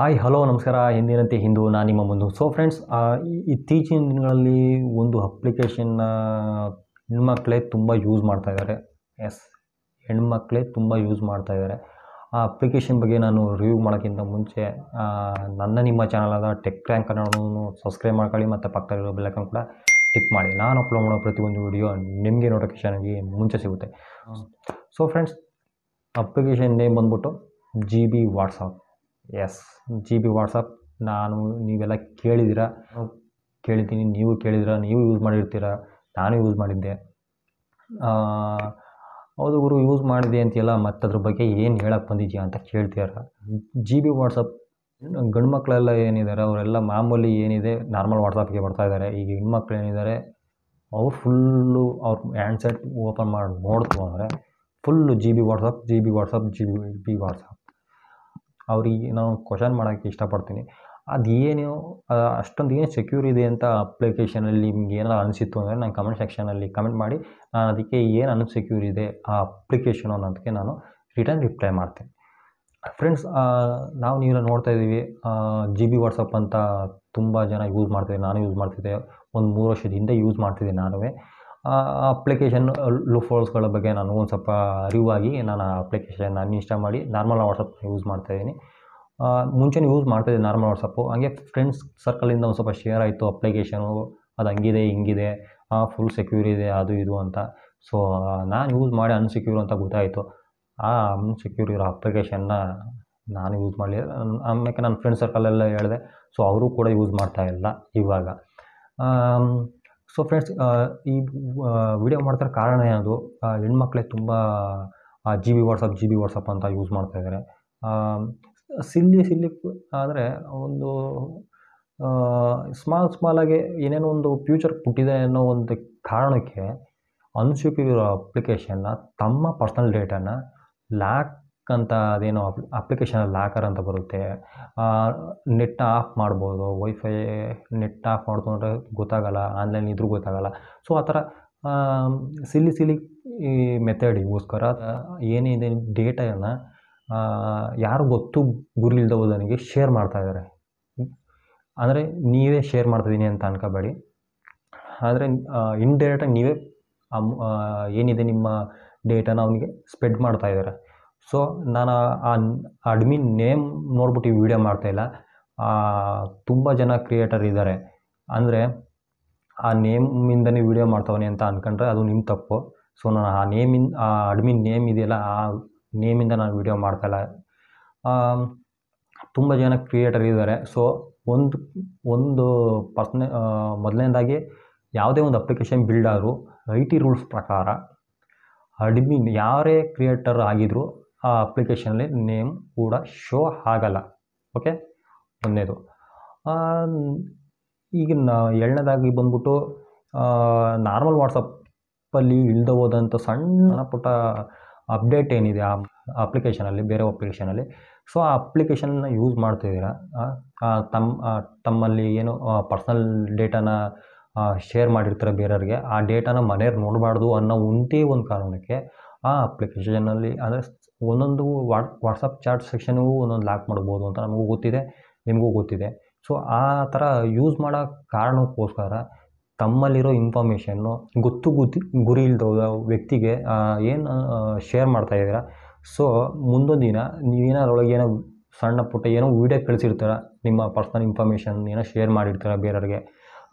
hi hello ನಮಸ್ಕಾರ ಹಿಂದಿನಂತೆ ಹಿಂದೂ ನಾನು ನಿಮ್ಮ ಮುಂದೆ ಸೊ ಫ್ರೆಂಡ್ಸ್ ಇತ್ತೀಚಿನ ದಿನಗಳಲ್ಲಿ ಒಂದು ಅಪ್ಲಿಕೇಶನ್ ಹೆಣ್ಮಕ್ಳೇ ತುಂಬ ಯೂಸ್ ಮಾಡ್ತಾ ಇದ್ದಾರೆ ಎಸ್ ಹೆಣ್ಮಕ್ಳೇ ತುಂಬ ಯೂಸ್ ಮಾಡ್ತಾ ಇದ್ದಾರೆ ಆ ಅಪ್ಲಿಕೇಶನ್ ಬಗ್ಗೆ ನಾನು ರಿವ್ಯೂ ಮಾಡೋಕ್ಕಿಂತ ಮುಂಚೆ ನನ್ನ ನಿಮ್ಮ ಚಾನಲಾದ ಟೆಕ್ ರ್ಯಾಂಕ್ ಅನ್ನೋನು ಸಬ್ಸ್ಕ್ರೈಬ್ ಮಾಡ್ಕೊಳ್ಳಿ ಮತ್ತು ಪಕ್ಕದಲ್ಲಿರೋ ಬೆಲ್ಲಕ್ಕನ್ನು ಕೂಡ ಟಿಕ್ ಮಾಡಿ ನಾನು ಅಪ್ಲೋಡ್ ಮಾಡೋ ಪ್ರತಿಯೊಂದು ವೀಡಿಯೋ ನಿಮಗೆ ನೋಟಿಫಿಕೇಶನ್ ಮುಂಚೆ ಸಿಗುತ್ತೆ ಸೊ ಫ್ರೆಂಡ್ಸ್ ಅಪ್ಲಿಕೇಶನ್ ನೇಮ್ ಬಂದ್ಬಿಟ್ಟು G B WhatsApp yes G B WhatsApp ನಾನು ನೀವೆಲ್ಲ ಕೇಳಿದ್ದೀರ ಕೇಳಿದ್ದೀನಿ ನೀವು ಕೇಳಿದಿರ ನೀವು ಯೂಸ್ ಮಾಡಿರ್ತೀರ ನಾನು ಯೂಸ್ ಮಾಡಿದ್ದೆ ಹೌದು ಗುರು ಯೂಸ್ ಮಾಡಿದೆ ಅಂತೆಲ್ಲ ಮತ್ತು ಅದ್ರ ಬಗ್ಗೆ ಏನು ಹೇಳಕ್ಕೆ ಬಂದಿದ್ಯಾ ಅಂತ ಕೇಳ್ತೀರ ಜಿ ಬಿ ವಾಟ್ಸಪ್ ಗಂಡು ಮಕ್ಕಳೆಲ್ಲ ಏನಿದ್ದಾರೆ ಅವರೆಲ್ಲ ಮಾಮೂಲಿ ಏನಿದೆ ನಾರ್ಮಲ್ ವಾಟ್ಸಪ್ಗೆ ಬರ್ತಾಯಿದ್ದಾರೆ ಈಗ ಹೆಣ್ಮಕ್ಳು ಏನಿದ್ದಾರೆ ಅವರು ಫುಲ್ಲು ಅವ್ರ ಹ್ಯಾಂಡ್ಸೆಟ್ ಓಪನ್ ಮಾಡಿ ನೋಡ್ತು ಅಂದರೆ full G B WhatsApp G B WhatsApp G B WhatsApp ಅವ್ರಿಗೆ ನಾನು ಕ್ವಶನ್ ಮಾಡೋಕ್ಕೆ ಇಷ್ಟಪಡ್ತೀನಿ ಅದು ಏನು ಅಷ್ಟೊಂದು ಏನು ಸೆಕ್ಯೂರ್ ಇದೆ ಅಂತ ಅಪ್ಲಿಕೇಶನಲ್ಲಿ ನಿಮ್ಗೆ ಏನಾರ ಅನಿಸಿತ್ತು ಅಂದರೆ ನಾನು ಕಮೆಂಟ್ ಸೆಕ್ಷನಲ್ಲಿ ಕಮೆಂಟ್ ಮಾಡಿ ನಾನು ಅದಕ್ಕೆ ಏನು ಅನ್ಸೆಕ್ಯೂರ್ ಇದೆ ಆ ಅಪ್ಲಿಕೇಶನ್ ಅನ್ನೋದಕ್ಕೆ ನಾನು ರಿಟರ್ನ್ ರಿಪ್ಲೈ ಮಾಡ್ತೀನಿ ಫ್ರೆಂಡ್ಸ್ ನಾವು ನೀವೆಲ್ಲ ನೋಡ್ತಾ ಇದ್ದೀವಿ ಜಿ ಬಿ ವಾಟ್ಸಪ್ ಅಂತ ತುಂಬ ಜನ ಯೂಸ್ ಮಾಡ್ತಿದ್ದಾರೆ ನಾನು ಯೂಸ್ ಮಾಡ್ತಿದ್ದೆ ಒಂದು ಮೂರು ವರ್ಷದ ಹಿಂದೆ ಯೂಸ್ ಮಾಡ್ತಿದ್ದೆ ನಾನು ಅಪ್ಲಿಕೇಶನ್ ಲೂಫೋಲ್ಸ್ಗಳ ಬಗ್ಗೆ ನಾನು ಒಂದು ಸ್ವಲ್ಪ ಆಗಿ ನಾನು ಆ ಅಪ್ಲಿಕೇಶನ್ ಇನ್ಸ್ಟಾಲ್ ಮಾಡಿ ನಾರ್ಮಲ್ ವಾಟ್ಸಪ್ ಯೂಸ್ ಮಾಡ್ತಾಯಿದ್ದೀನಿ ಮುಂಚೆನೂ ಯೂಸ್ ಮಾಡ್ತಾಯಿದ್ದೆ ನಾರ್ಮಲ್ ವಾಟ್ಸಪ್ಪು ಹಾಗೆ ಫ್ರೆಂಡ್ಸ್ ಸರ್ಕಲಿಂದ ಒಂದು ಸ್ವಲ್ಪ ಶೇರ್ ಆಯಿತು ಅಪ್ಲಿಕೇಶನು ಅದು ಹಂಗಿದೆ ಹಿಂಗಿದೆ ಫುಲ್ ಸೆಕ್ಯೂರ್ ಇದೆ ಅದು ಇದು ಅಂತ ಸೊ ನಾನು ಯೂಸ್ ಮಾಡಿ ಅನ್ಸೆಕ್ಯೂರ್ ಅಂತ ಗೊತ್ತಾಯಿತು ಆ ಅನ್ಸೆಕ್ಯೂರ್ ಇರೋ ಅಪ್ಲಿಕೇಶನ್ನ ನಾನು ಯೂಸ್ ಮಾಡಲಿ ಆಮೇಲೆ ನನ್ನ ಫ್ರೆಂಡ್ ಸರ್ಕಲೆಲ್ಲ ಹೇಳಿದೆ ಸೊ ಅವರು ಕೂಡ ಯೂಸ್ ಮಾಡ್ತಾ ಇಲ್ಲ ಇವಾಗ ಸೊ ಫ್ರೆಂಡ್ಸ್ ಈ ವಿಡಿಯೋ ಮಾಡ್ತಾರೆ ಕಾರಣ ಏನದು ಹೆಣ್ಮಕ್ಳಿಗೆ ತುಂಬ G B WhatsApp G B WhatsApp ಅಂತ ಯೂಸ್ ಮಾಡ್ತಾ ಇದ್ದಾರೆ ಸಿಲ್ಲಿ ಸಿಲ್ಲಿ ಆದರೆ ಒಂದು ಸ್ಮಾಲ್ ಸ್ಮಾಲಾಗಿ ಏನೇನೋ ಒಂದು ಫ್ಯೂಚರ್ ಕೊಟ್ಟಿದೆ ಅನ್ನೋ ಒಂದು ಕಾರಣಕ್ಕೆ ಅನ್ಸೆಕ್ಯೂರ್ ಅಪ್ಲಿಕೇಶನ್ನ ತಮ್ಮ ಪರ್ಸ್ನಲ್ ಡೇಟನ್ನು ಲ್ಯಾಕ್ ಅಂತ ಅದೇನೋ ಅಪ್ ಅಪ್ಲಿಕೇಶನಲ್ಲಿ ಲ್ಯಾಕರ್ ಅಂತ ಬರುತ್ತೆ ನೆಟ್ ಆಫ್ ಮಾಡ್ಬೋದು ವೈಫೈ ನೆಟ್ ಆಫ್ ಮಾಡ್ಕೊಂಡ್ರೆ ಗೊತ್ತಾಗಲ್ಲ ಆನ್ಲೈನ್ ಇದ್ರೂ ಗೊತ್ತಾಗಲ್ಲ ಸೊ ಆ ಥರ ಸಿಲಿ ಸಿಲಿ ಈ ಮೆಥಡಿಗೋಸ್ಕರ ಏನಿದೆ ಡೇಟಾನ ಯಾರು ಗೊತ್ತು ಗುರಿ ನನಗೆ ಶೇರ್ ಮಾಡ್ತಾಯಿದ್ದಾರೆ ಅಂದರೆ ನೀವೇ ಶೇರ್ ಮಾಡ್ತಿದ್ದೀನಿ ಅಂತ ಅನ್ಕೋಬೇಡಿ ಆದರೆ ಇನ್ಡೈರೆಕ್ಟಾಗಿ ನೀವೇ ಏನಿದೆ ನಿಮ್ಮ ಡೇಟಾನ ಅವನಿಗೆ ಸ್ಪ್ರೆಡ್ ಮಾಡ್ತಾಯಿದ್ದಾರೆ ಸೊ ನಾನು ಆ ಅಡ್ಮಿನ್ ನೇಮ್ ನೋಡ್ಬಿಟ್ಟು ಈ ವಿಡಿಯೋ ಮಾಡ್ತಾಯಿಲ್ಲ ತುಂಬ ಜನ ಕ್ರಿಯೇಟರ್ ಇದ್ದಾರೆ ಅಂದರೆ ಆ ನೇಮಿಂದನೇ ವಿಡಿಯೋ ಮಾಡ್ತಾವನಿ ಅಂತ ಅಂದ್ಕೊಂಡ್ರೆ ಅದು ನಿಮ್ಮ ತಪ್ಪು ಸೊ ನಾನು ಆ ನೇಮಿನ್ ಆ ಅಡ್ಮಿನ್ ನೇಮ್ ಇದೆಯಲ್ಲ ಆ ನೇಮಿಂದ ನಾನು ವಿಡಿಯೋ ಮಾಡ್ತಾಯಿಲ್ಲ ತುಂಬ ಜನ ಕ್ರಿಯೇಟರ್ ಇದ್ದಾರೆ ಸೊ ಒಂದು ಒಂದು ಪರ್ಸ್ನೆ ಮೊದಲನೇದಾಗಿ ಯಾವುದೇ ಒಂದು ಅಪ್ಲಿಕೇಶನ್ ಬಿಲ್ಡ್ ಆದರೂ ಐ ಟಿ ರೂಲ್ಸ್ ಪ್ರಕಾರ ಅಡ್ಮಿನ್ ಯಾರೇ ಕ್ರಿಯೇಟರ್ ಆಗಿದ್ದರೂ ಆ ಅಪ್ಲಿಕೇಶನಲ್ಲಿ ನೇಮ್ ಕೂಡ ಶೋ ಆಗಲ್ಲ ಓಕೆ ಒಂದೇದು ಈಗ ಎರಡನೇದಾಗಿ ಬಂದ್ಬಿಟ್ಟು ನಾರ್ಮಲ್ ವಾಟ್ಸಪ್ಪಲ್ಲಿ ಇಳ್ದ ಹೋದಂಥ ಸಣ್ಣ ಪುಟ್ಟ ಅಪ್ಡೇಟ್ ಏನಿದೆ ಆ ಅಪ್ಲಿಕೇಶನಲ್ಲಿ ಬೇರೆ ಅಪ್ಲಿಕೇಶನಲ್ಲಿ ಸೊ ಆ ಅಪ್ಲಿಕೇಶನ್ನ ಯೂಸ್ ಮಾಡ್ತಿದ್ದೀರಾ ತಮ್ಮ ತಮ್ಮಲ್ಲಿ ಏನು ಪರ್ಸ್ನಲ್ ಡೇಟಾನ ಶೇರ್ ಮಾಡಿರ್ತಾರೆ ಬೇರೆಯವ್ರಿಗೆ ಆ ಡೇಟಾನ ಮನೆಯವ್ರು ನೋಡಬಾರ್ದು ಅನ್ನೋ ಒಂದೇ ಒಂದು ಕಾರಣಕ್ಕೆ ಆ ಅಪ್ಲಿಕೇಶನಲ್ಲಿ ಅಂದರೆ ಒಂದೊಂದು ವಾಟ್ ವಾಟ್ಸಪ್ ಚಾಟ್ ಸೆಕ್ಷನ್ಗೂ ಒಂದೊಂದು ಲಾಕ್ ಮಾಡ್ಬೋದು ಅಂತ ನಮಗೂ ಗೊತ್ತಿದೆ ನಿಮಗೂ ಗೊತ್ತಿದೆ ಸೊ ಆ ಥರ ಯೂಸ್ ಮಾಡೋ ಕಾರಣಕ್ಕೋಸ್ಕರ ತಮ್ಮಲ್ಲಿರೋ ಇನ್ಫಾರ್ಮೇಷನ್ನು ಗೊತ್ತು ಗುತ್ತಿ ಗುರಿ ಇಲ್ದೋದ ವ್ಯಕ್ತಿಗೆ ಏನು ಶೇರ್ ಮಾಡ್ತಾ ಇದ್ದೀರಾ ಸೊ ಮುಂದೊಂದು ದಿನ ನೀವೇನೋ ಅದರೊಳಗೆ ಏನೋ ಸಣ್ಣ ಪುಟ್ಟ ಏನೋ ವೀಡಿಯೋ ಕಳಿಸಿರ್ತೀರ ನಿಮ್ಮ ಪರ್ಸ್ನಲ್ ಇನ್ಫಾರ್ಮೇಷನ್ ಏನೋ ಶೇರ್ ಮಾಡಿರ್ತೀರ ಬೇರೆಯವ್ರಿಗೆ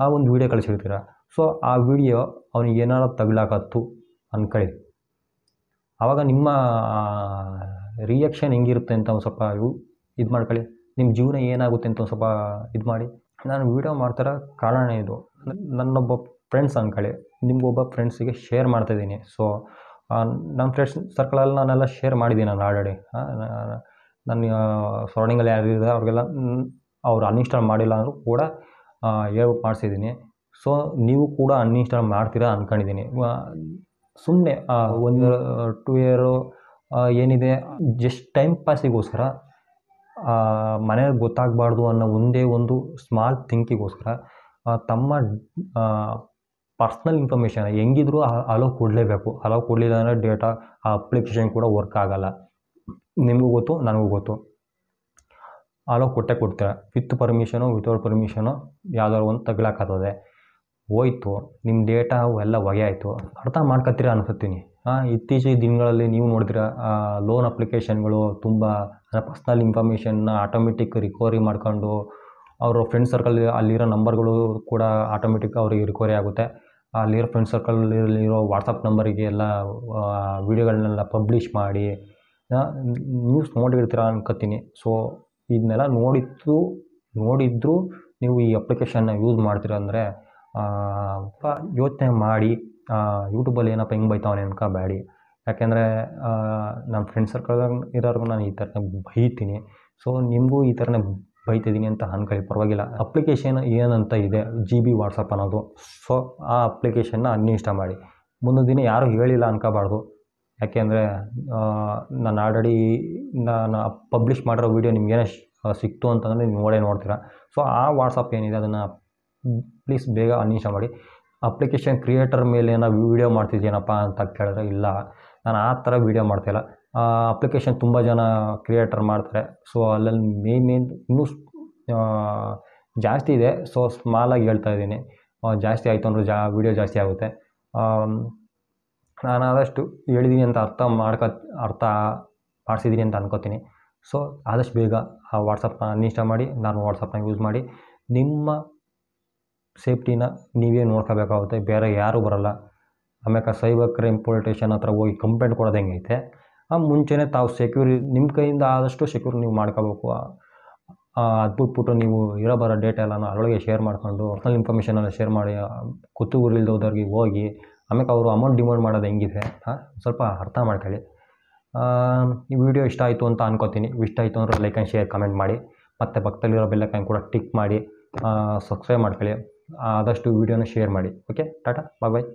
ಆ ಒಂದು ವೀಡಿಯೋ ಕಳಿಸಿರ್ತೀರ ಸೊ ಆ ವಿಡಿಯೋ ಅವ್ನಿಗೆ ಏನಾರು ತಗ್ಲಾಕತ್ತು ಅಂದ್ಕೊಳ್ಳಿ ಆವಾಗ ನಿಮ್ಮ ರಿಯಾಕ್ಷನ್ ಹೆಂಗಿರುತ್ತೆ ಅಂತ ಒಂದು ಸ್ವಲ್ಪ ಇದು ಮಾಡ್ಕೊಳ್ಳಿ ನಿಮ್ಮ ಜೀವನ ಏನಾಗುತ್ತೆ ಅಂತ ಒಂದು ಸ್ವಲ್ಪ ಇದು ಮಾಡಿ ನಾನು ವೀಡಿಯೋ ಮಾಡ್ತಾರ ಕಾರಣ ಇದು ನನ್ನೊಬ್ಬ ಫ್ರೆಂಡ್ಸ್ ಅಂದ್ಕೊಳ್ಳಿ ನಿಮಗೊಬ್ಬ ಫ್ರೆಂಡ್ಸಿಗೆ ಶೇರ್ ಮಾಡ್ತಾಯಿದ್ದೀನಿ ಸೊ ನನ್ನ ಫ್ರೆಂಡ್ಸ್ ಸರ್ಕಲಲ್ಲಿ ನಾನೆಲ್ಲ ಶೇರ್ ಮಾಡಿದ್ದೀನಿ ನಾನು ಆಲ್ರೆಡಿ ನನ್ನ ಸರೌಂಡಿಂಗಲ್ಲಿ ಯಾರು ಇದೆ ಅವ್ರಿಗೆಲ್ಲ ಅವ್ರು ಅನ್ಇನ್ಸ್ಟಾಲ್ ಮಾಡಿಲ್ಲ ಅಂದರೂ ಕೂಡ ಹೇಳ್ಬಿಟ್ಟು ಮಾಡಿಸಿದ್ದೀನಿ ಸೊ ನೀವು ಕೂಡ ಅನ್ಇನ್ಸ್ಟಾಲ್ ಮಾಡ್ತೀರಾ ಅಂದ್ಕೊಂಡಿದ್ದೀನಿ ಸುಮ್ಮನೆ ಒಂದು ಟೂ ಇಯರು ಏನಿದೆ ಜಸ್ಟ್ ಟೈಮ್ ಪಾಸಿಗೋಸ್ಕರ ಮನೆಯವ್ರಿಗೆ ಗೊತ್ತಾಗಬಾರ್ದು ಅನ್ನೋ ಒಂದೇ ಒಂದು ಸ್ಮಾಲ್ ಥಿಂಕಿಗೋಸ್ಕರ ತಮ್ಮ ಪರ್ಸ್ನಲ್ ಇನ್ಫಾರ್ಮೇಷನ್ ಹೆಂಗಿದ್ರು ಅಲೋ ಕೊಡಲೇಬೇಕು ಅಲೋ ಕೊಡಲಿಲ್ಲ ಅಂದರೆ ಡೇಟಾ ಆ ಅಪ್ಲಿಕೇಶನ್ ಕೂಡ ವರ್ಕ್ ಆಗಲ್ಲ ನಿಮಗೂ ಗೊತ್ತು ನನಗೂ ಗೊತ್ತು ಅಲೋ ಕೊಟ್ಟೆ ಕೊಡ್ತಾರೆ ವಿತ್ ಪರ್ಮಿಷನು ವಿತೌಟ್ ಪರ್ಮಿಷನು ಯಾವ್ದಾದ್ರು ಒಂದು ತಗ್ಲಾಕತ್ತದೆ ಹೋಯ್ತು ನಿಮ್ಮ ಡೇಟಾ ಎಲ್ಲ ಹೊಗೆ ಆಯಿತು ಅರ್ಥ ಮಾಡ್ಕೊತೀರ ಅನ್ಕೋತೀನಿ ಇತ್ತೀಚಿನ ದಿನಗಳಲ್ಲಿ ನೀವು ನೋಡಿದಿರ ಲೋನ್ ಅಪ್ಲಿಕೇಶನ್ಗಳು ತುಂಬ ಪರ್ಸ್ನಲ್ ಇನ್ಫಾರ್ಮೇಷನ್ನ ಆಟೋಮೆಟಿಕ್ ರಿಕವರಿ ಮಾಡ್ಕೊಂಡು ಅವರು ಫ್ರೆಂಡ್ ಸರ್ಕಲ್ ಅಲ್ಲಿರೋ ನಂಬರ್ಗಳು ಕೂಡ ಆಟೋಮೆಟಿಕ್ ಅವ್ರಿಗೆ ರಿಕವರಿ ಆಗುತ್ತೆ ಅಲ್ಲಿರೋ ಫ್ರೆಂಡ್ ಸರ್ಕಲ್ಲಿರೋ ವಾಟ್ಸಪ್ ನಂಬರಿಗೆ ಎಲ್ಲ ವೀಡಿಯೋಗಳನ್ನೆಲ್ಲ ಪಬ್ಲಿಷ್ ಮಾಡಿ ನ್ಯೂಸ್ ನೋಡಿರ್ತೀರ ಅನ್ಕೋತೀನಿ ಸೊ ಇದನ್ನೆಲ್ಲ ನೋಡಿದ್ದು ನೋಡಿದ್ರು ನೀವು ಈ ಅಪ್ಲಿಕೇಶನ್ನ ಯೂಸ್ ಮಾಡ್ತೀರ ಅಂದರೆ ಯೋಚನೆ ಮಾಡಿ ಯೂಟ್ಯೂಬಲ್ಲಿ ಏನಪ್ಪ ಹಿಂಗೆ ಬೈತಾವನೆ ಅನ್ಕೋಬೇಡಿ ಯಾಕೆಂದರೆ ನಮ್ಮ ಫ್ರೆಂಡ್ ಸರ್ಕಲ್ ಇರೋರ್ಗು ನಾನು ಈ ಥರನೇ ಬೈತೀನಿ ಸೊ ನಿಮಗೂ ಈ ಥರನೇ ಬೈತಿದ್ದೀನಿ ಅಂತ ಅನ್ಕೊಳ್ಳಿ ಪರವಾಗಿಲ್ಲ ಅಪ್ಲಿಕೇಶನ್ ಏನಂತ ಇದೆ ಜಿ ಬಿ ವಾಟ್ಸಪ್ ಅನ್ನೋದು ಸೊ ಆ ಅಪ್ಲಿಕೇಶನ್ನ ಅನ್ಇನ್ಸ್ಟಾ ಮಾಡಿ ಮುಂದಿನ ದಿನ ಯಾರೂ ಹೇಳಿಲ್ಲ ಅನ್ಕೋಬಾರ್ದು ಯಾಕೆಂದರೆ ನಾನು ಆಲ್ರೆಡಿ ನಾನು ಪಬ್ಲಿಷ್ ಮಾಡಿರೋ ವೀಡಿಯೋ ನಿಮಗೇನೇ ಸಿಕ್ತು ಅಂತಂದರೆ ನೀವು ನೋಡೇ ನೋಡ್ತೀರಾ ಸೊ ಆ ವಾಟ್ಸಪ್ ಏನಿದೆ ಅದನ್ನು ಪ್ಲೀಸ್ ಬೇಗ ಅನ್ಇನ್ಸ್ಟಾಲ್ ಮಾಡಿ ಅಪ್ಲಿಕೇಶನ್ ಕ್ರಿಯೇಟರ್ ಮೇಲೆ ಏನೋ ವೀಡಿಯೋ ಮಾಡ್ತಿದ್ದೀನಪ್ಪ ಅಂತ ಕೇಳಿದ್ರೆ ಇಲ್ಲ ನಾನು ಆ ಥರ ವೀಡಿಯೋ ಮಾಡ್ತಿಲ್ಲ ಅಪ್ಲಿಕೇಶನ್ ತುಂಬ ಜನ ಕ್ರಿಯೇಟರ್ ಮಾಡ್ತಾರೆ ಸೊ ಅಲ್ಲಲ್ಲಿ ಮೇನ್ ಮೇನ್ ಇನ್ನೂ ಜಾಸ್ತಿ ಇದೆ ಸೊ ಸ್ಮಾಲಾಗಿ ಹೇಳ್ತಾ ಇದ್ದೀನಿ ಜಾಸ್ತಿ ಆಯಿತು ಅಂದರೆ ಜಾ ವೀಡಿಯೋ ಜಾಸ್ತಿ ಆಗುತ್ತೆ ನಾನು ಆದಷ್ಟು ಹೇಳಿದ್ದೀನಿ ಅಂತ ಅರ್ಥ ಮಾಡ್ಕೊ ಅರ್ಥ ಮಾಡಿಸಿದ್ದೀನಿ ಅಂತ ಅನ್ಕೋತೀನಿ ಸೊ ಆದಷ್ಟು ಬೇಗ ಆ ವಾಟ್ಸಪ್ನ ಅನ್ಇನ್ಸ್ಟಾಲ್ ಮಾಡಿ ನಾನು ವಾಟ್ಸಪ್ನ ಯೂಸ್ ಮಾಡಿ ನಿಮ್ಮ ಸೇಫ್ಟಿನ ನೀವೇ ನೋಡ್ಕೋಬೇಕಾಗುತ್ತೆ ಬೇರೆ ಯಾರೂ ಬರೋಲ್ಲ ಆಮ್ಯಾಕೆ ಸೈಬರ್ ಕ್ರೈಮ್ ಪೊಲಿಟೇಷನ್ ಹತ್ರ ಹೋಗಿ ಕಂಪ್ಲೇಂಟ್ ಕೊಡೋದು ಹೆಂಗೈತೆ ಆ ಮುಂಚೆನೇ ತಾವು ಸೆಕ್ಯೂರಿ ನಿಮ್ಮ ಕೈಯಿಂದ ಆದಷ್ಟು ಸೆಕ್ಯೂರ್ ನೀವು ಮಾಡ್ಕೋಬೇಕು ಅದು ಬಿಟ್ಬಿಟ್ಟು ನೀವು ಇರೋ ಬರೋ ಡೇಟಾ ಎಲ್ಲ ಅದರೊಳಗೆ ಶೇರ್ ಮಾಡ್ಕೊಂಡು ಪರ್ಸನಲ್ ಇನ್ಫಾರ್ಮೇಷನ್ ಎಲ್ಲ ಶೇರ್ ಮಾಡಿ ಕುತ್ತು ಹೋಗಿ ಆಮೇಲೆ ಅವರು ಅಮೌಂಟ್ ಡಿಮಾಂಡ್ ಮಾಡೋದು ಹೆಂಗಿದೆ ಹಾಂ ಸ್ವಲ್ಪ ಅರ್ಥ ಮಾಡ್ಕೊಳ್ಳಿ ಈ ವಿಡಿಯೋ ಇಷ್ಟ ಆಯಿತು ಅಂತ ಅನ್ಕೋತೀನಿ ಇಷ್ಟ ಆಯಿತು ಅಂದರೆ ಲೈಕ್ ಆ್ಯಂಡ್ ಶೇರ್ ಕಮೆಂಟ್ ಮಾಡಿ ಮತ್ತು ಪಕ್ಕದಲ್ಲಿರೋ ಕೈ ಕೂಡ ಟಿಕ್ ಮಾಡಿ ಸಬ್ಸ್ಕ್ರೈಬ್ ಮಾಡ್ಕೊಳ್ಳಿ ಆದಷ್ಟು ವೀಡಿಯೋನ ಶೇರ್ ಮಾಡಿ ಓಕೆ ಟಾಟಾ ಬಾಯ್ ಬಾಯ್